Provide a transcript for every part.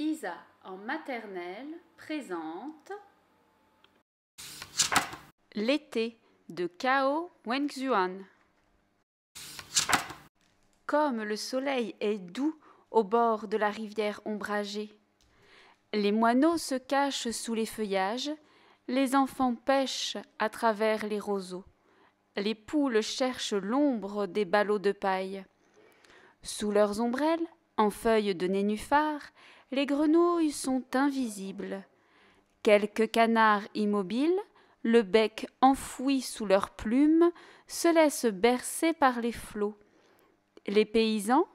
Isa en maternelle présente L'été de Cao Wenxuan Comme le soleil est doux au bord de la rivière ombragée, les moineaux se cachent sous les feuillages, les enfants pêchent à travers les roseaux, les poules cherchent l'ombre des ballots de paille. Sous leurs ombrelles, en feuilles de nénuphar, les grenouilles sont invisibles. Quelques canards immobiles, le bec enfoui sous leurs plumes, se laissent bercer par les flots. Les paysans,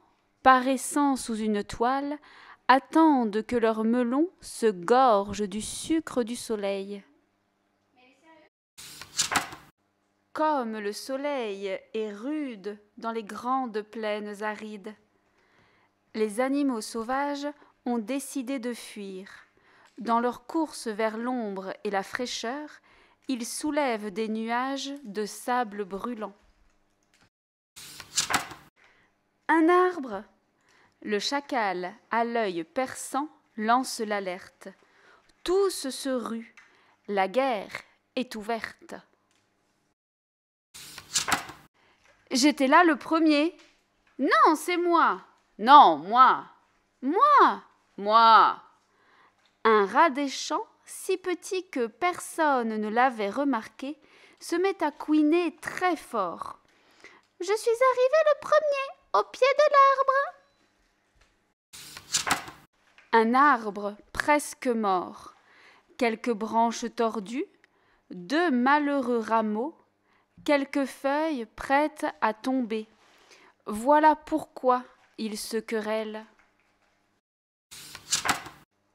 paraissant sous une toile, attendent que leurs melons se gorgent du sucre du soleil. Comme le soleil est rude dans les grandes plaines arides, les animaux sauvages ont décidé de fuir. Dans leur course vers l'ombre et la fraîcheur, ils soulèvent des nuages de sable brûlant. Un arbre Le chacal, à l'œil perçant, lance l'alerte. Tous se ruent. La guerre est ouverte. J'étais là le premier. Non, c'est moi. Non, moi. Moi. Moi. Un rat des champs, si petit que personne ne l'avait remarqué, se met à couiner très fort. Je suis arrivé le premier, au pied de l'arbre. Un arbre presque mort, quelques branches tordues, deux malheureux rameaux, quelques feuilles prêtes à tomber. Voilà pourquoi il se querelle.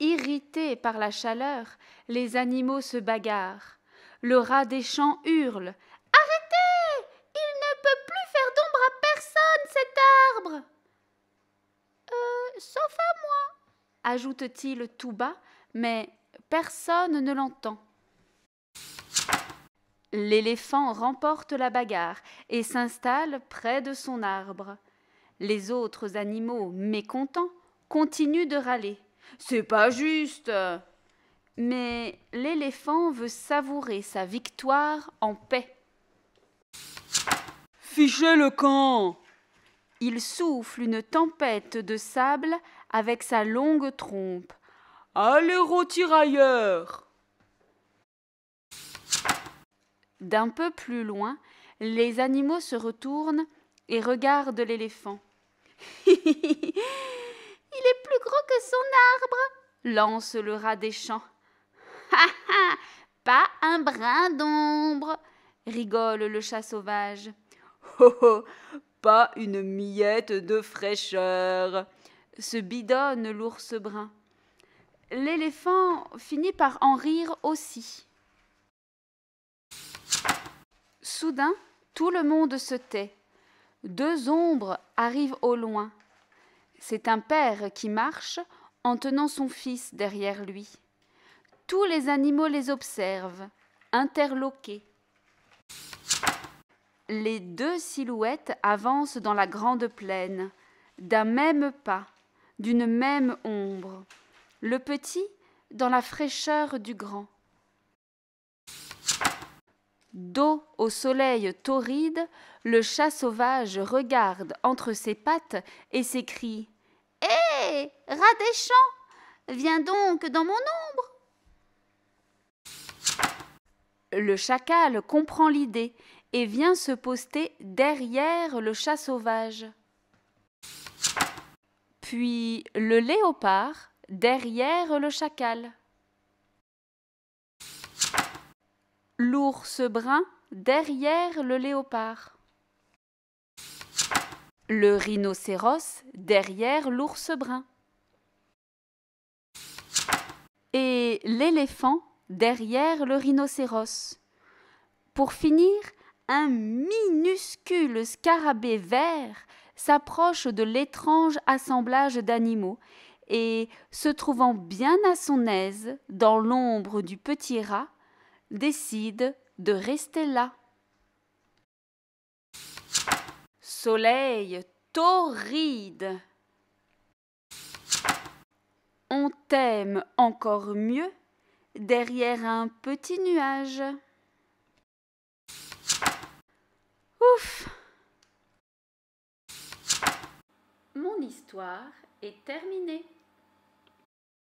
Irrités par la chaleur, les animaux se bagarrent. Le rat des champs hurle. Arrêtez Il ne peut plus faire d'ombre à personne, cet arbre euh, Sauf à moi ajoute-t-il tout bas, mais personne ne l'entend. L'éléphant remporte la bagarre et s'installe près de son arbre. Les autres animaux mécontents continuent de râler. C'est pas juste. Mais l'éléphant veut savourer sa victoire en paix. Fichez le camp. Il souffle une tempête de sable avec sa longue trompe. Allez au ailleurs !» D'un peu plus loin, les animaux se retournent et regardent l'éléphant. Il est plus gros que son arbre, lance le rat des champs. Ha ha Pas un brin d'ombre, rigole le chat sauvage. Oh oh Pas une miette de fraîcheur, se bidonne l'ours brun. L'éléphant finit par en rire aussi. Soudain, tout le monde se tait. Deux ombres arrivent au loin. C'est un père qui marche en tenant son fils derrière lui. Tous les animaux les observent, interloqués. Les deux silhouettes avancent dans la grande plaine, d'un même pas, d'une même ombre. Le petit dans la fraîcheur du grand. Dos au soleil torride, le chat sauvage regarde entre ses pattes et s'écrie Hé, eh, rat des champs, viens donc dans mon ombre Le chacal comprend l'idée et vient se poster derrière le chat sauvage. Puis le léopard derrière le chacal. l'ours brun derrière le léopard. Le rhinocéros derrière l'ours brun. Et l'éléphant derrière le rhinocéros. Pour finir, un minuscule scarabée vert s'approche de l'étrange assemblage d'animaux et, se trouvant bien à son aise dans l'ombre du petit rat, décide de rester là. Soleil torride. On t'aime encore mieux derrière un petit nuage. Ouf Mon histoire est terminée.